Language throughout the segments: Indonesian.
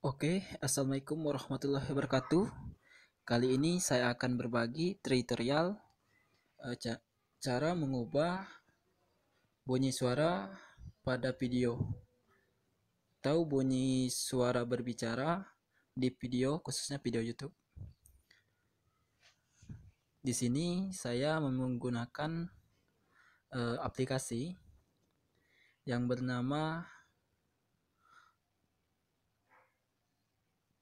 Oke, Assalamualaikum warahmatullahi wabarakatuh. Kali ini saya akan berbagi tutorial eh, cara mengubah bunyi suara pada video. Tahu bunyi suara berbicara di video, khususnya video YouTube. Di sini saya menggunakan uh, aplikasi yang bernama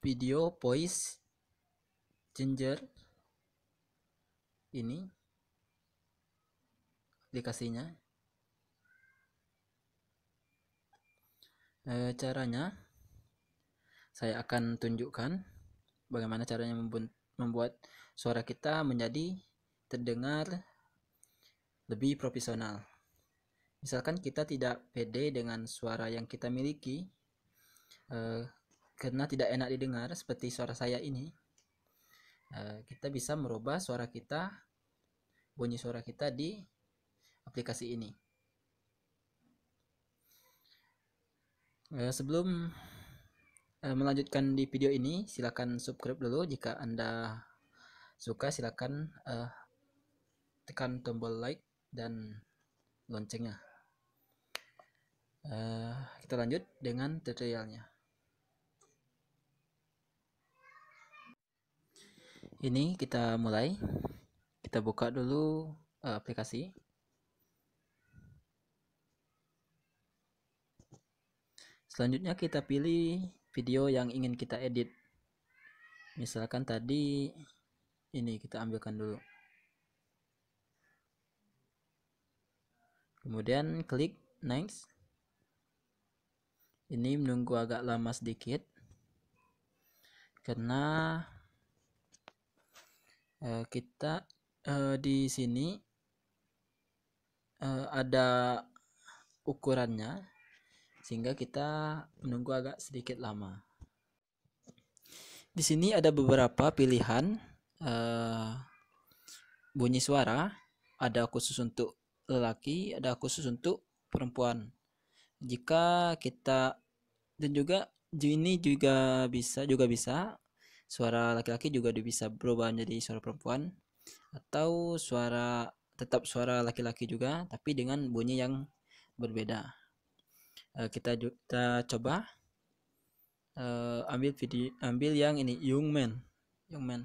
video voice ginger ini aplikasinya e, eh, caranya saya akan tunjukkan bagaimana caranya membuat suara kita menjadi terdengar lebih profesional misalkan kita tidak pede dengan suara yang kita miliki e, karena tidak enak didengar seperti suara saya ini eh, kita bisa merubah suara kita bunyi suara kita di aplikasi ini eh, sebelum eh, melanjutkan di video ini silahkan subscribe dulu jika anda suka silahkan uh, tekan tombol like dan loncengnya uh, kita lanjut dengan tutorialnya ini kita mulai kita buka dulu uh, aplikasi selanjutnya kita pilih video yang ingin kita edit misalkan tadi ini kita ambilkan dulu kemudian klik next ini menunggu agak lama sedikit karena Eh, kita uh, di sini uh, ada ukurannya sehingga kita menunggu agak sedikit lama. Di sini ada beberapa pilihan uh, bunyi suara, ada khusus untuk lelaki, ada khusus untuk perempuan. Jika kita dan juga ini juga bisa juga bisa suara laki-laki juga bisa berubah menjadi suara perempuan atau suara tetap suara laki-laki juga tapi dengan bunyi yang berbeda eh, kita kita coba eh, ambil video ambil yang ini young man young man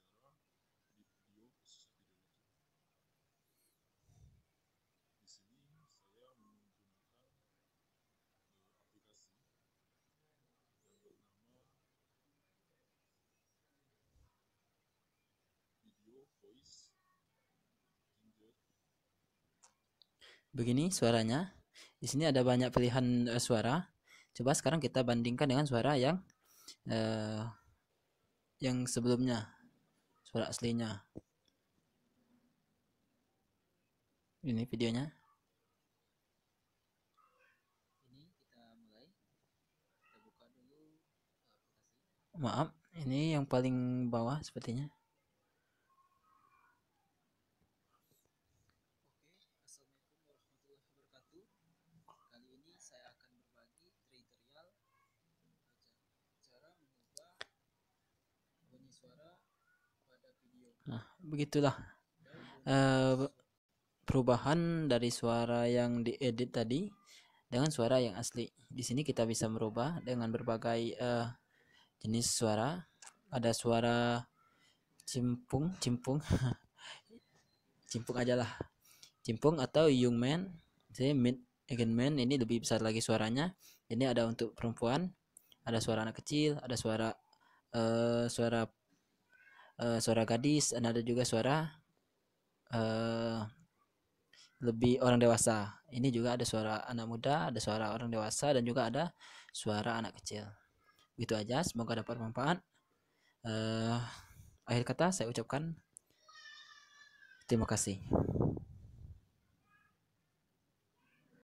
Begini suaranya. Di sini ada banyak pilihan uh, suara. Coba sekarang kita bandingkan dengan suara yang uh, yang sebelumnya. Suara aslinya. Ini videonya. Eh, maaf ini yang paling bawah sepertinya Nah, begitulah uh, perubahan dari suara yang diedit tadi dengan suara yang asli. Di sini kita bisa merubah dengan berbagai uh, jenis suara. Ada suara cimpung, cimpung, cimpung aja lah. Cimpung atau young man saya mid again man ini lebih besar lagi suaranya. Ini ada untuk perempuan, ada suara anak kecil, ada suara uh, suara Eh, suara gadis dan ada juga suara uh, lebih orang dewasa ini juga ada suara anak muda ada suara orang dewasa dan juga ada suara anak kecil begitu aja semoga dapat manfaat uh, eh, akhir kata saya ucapkan terima kasih